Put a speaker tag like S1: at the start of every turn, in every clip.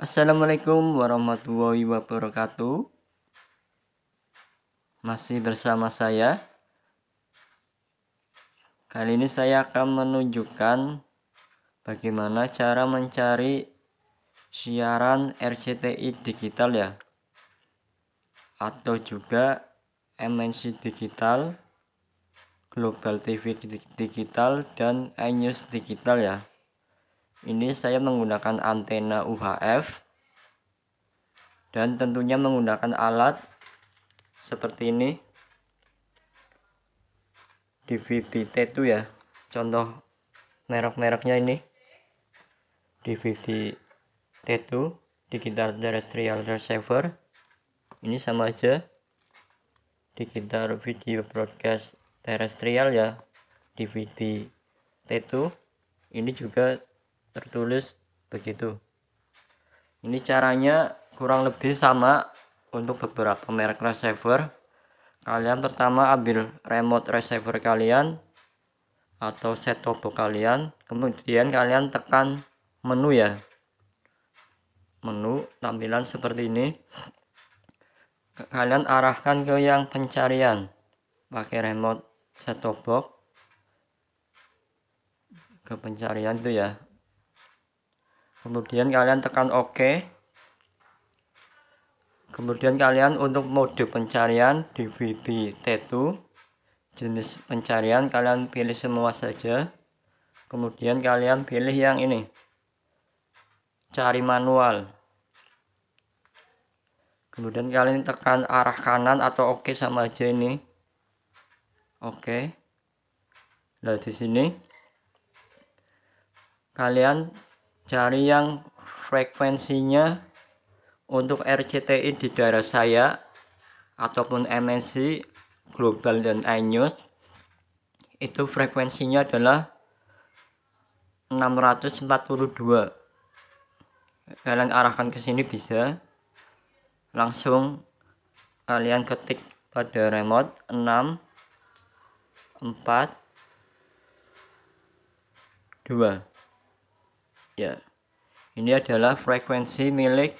S1: Assalamualaikum warahmatullahi wabarakatuh. Masih bersama saya. Kali ini saya akan menunjukkan bagaimana cara mencari siaran RCTI digital ya. Atau juga MNC digital, Global TV digital dan iNews digital ya ini saya menggunakan antena UHF dan tentunya menggunakan alat seperti ini DVD itu ya contoh merek-mereknya ini DVD T2 digital terrestrial receiver ini sama aja digital video broadcast terrestrial ya DVD T2 ini juga tertulis begitu ini caranya kurang lebih sama untuk beberapa merek receiver kalian pertama ambil remote receiver kalian atau set top kalian kemudian kalian tekan menu ya menu tampilan seperti ini kalian arahkan ke yang pencarian pakai remote set top box ke pencarian itu ya kemudian kalian tekan OK kemudian kalian untuk mode pencarian DVD T2 jenis pencarian kalian pilih semua saja kemudian kalian pilih yang ini cari manual kemudian kalian tekan arah kanan atau OK sama aja ini oke okay. nah di sini kalian cari yang frekuensinya untuk RCTI di daerah saya ataupun MNC global dan iNews itu frekuensinya adalah 642 kalian arahkan ke sini bisa langsung kalian ketik pada remote 6 4 2 ya ini adalah frekuensi milik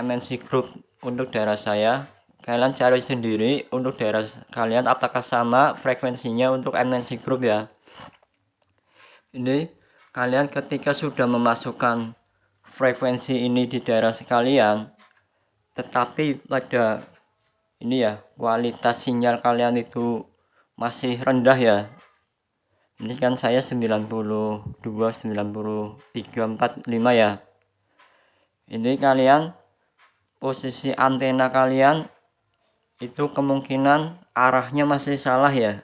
S1: MNC Group untuk daerah saya kalian cari sendiri untuk daerah kalian apakah sama frekuensinya untuk MNC Group ya ini kalian ketika sudah memasukkan frekuensi ini di daerah sekalian tetapi pada ini ya kualitas sinyal kalian itu masih rendah ya ini kan saya 92 93 45 ya ini kalian posisi antena kalian itu kemungkinan arahnya masih salah ya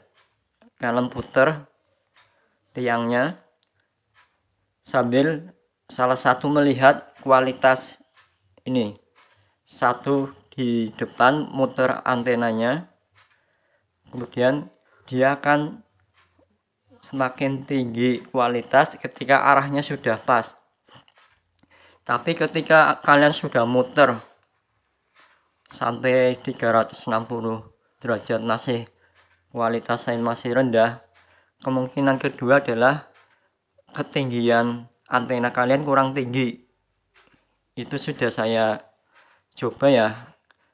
S1: kalian puter tiangnya sambil salah satu melihat kualitas ini satu di depan muter antenanya kemudian dia akan semakin tinggi kualitas ketika arahnya sudah pas. Tapi ketika kalian sudah muter sampai 360 derajat masih kualitas lain masih rendah, kemungkinan kedua adalah ketinggian antena kalian kurang tinggi. Itu sudah saya coba ya.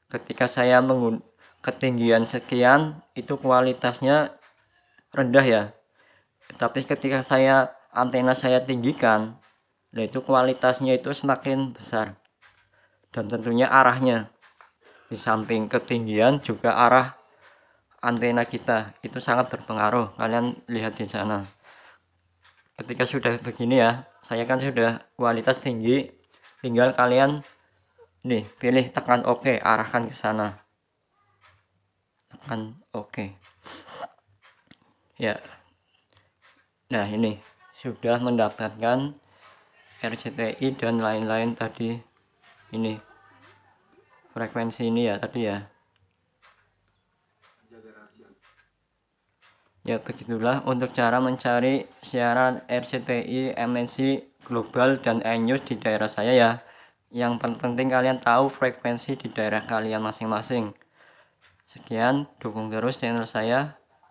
S1: Ketika saya menggunakan ketinggian sekian itu kualitasnya rendah ya tapi ketika saya antena saya tinggikan yaitu kualitasnya itu semakin besar dan tentunya arahnya di samping ketinggian juga arah antena kita itu sangat berpengaruh kalian lihat di sana ketika sudah begini ya saya kan sudah kualitas tinggi tinggal kalian nih pilih tekan OK arahkan ke sana tekan OK ya nah ini sudah mendapatkan RCTI dan lain-lain tadi ini frekuensi ini ya tadi ya ya begitulah untuk cara mencari siaran RCTI MNC global dan iNews di daerah saya ya yang penting kalian tahu frekuensi di daerah kalian masing-masing sekian dukung terus channel saya